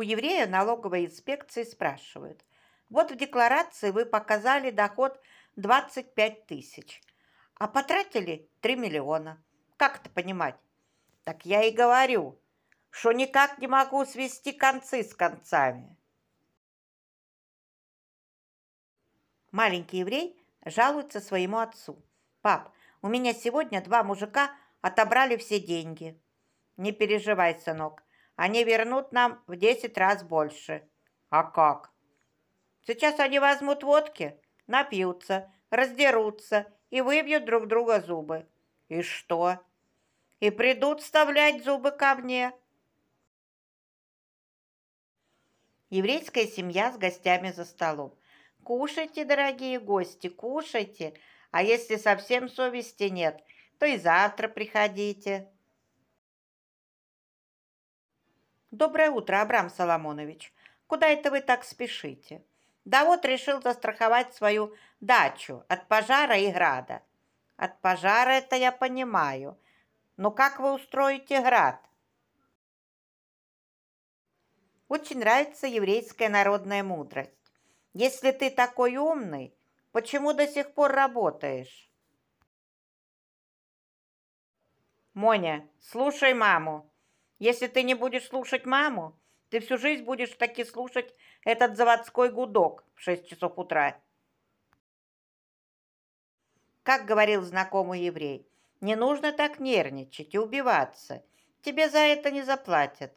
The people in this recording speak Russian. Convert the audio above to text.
У еврея налоговой инспекции спрашивают. Вот в декларации вы показали доход 25 тысяч, а потратили 3 миллиона. Как это понимать? Так я и говорю, что никак не могу свести концы с концами. Маленький еврей жалуется своему отцу. «Пап, у меня сегодня два мужика отобрали все деньги». «Не переживай, сынок, они вернут нам в 10 раз больше. А как? Сейчас они возьмут водки, напьются, раздерутся и выбьют друг друга зубы. И что? И придут вставлять зубы ко мне. Еврейская семья с гостями за столом. Кушайте, дорогие гости, кушайте. А если совсем совести нет, то и завтра приходите. «Доброе утро, Абрам Соломонович. Куда это вы так спешите?» «Да вот решил застраховать свою дачу от пожара и града». «От пожара это я понимаю. Но как вы устроите град?» Очень нравится еврейская народная мудрость. «Если ты такой умный, почему до сих пор работаешь?» «Моня, слушай маму!» Если ты не будешь слушать маму, ты всю жизнь будешь таки слушать этот заводской гудок в шесть часов утра. Как говорил знакомый еврей, не нужно так нервничать и убиваться. Тебе за это не заплатят.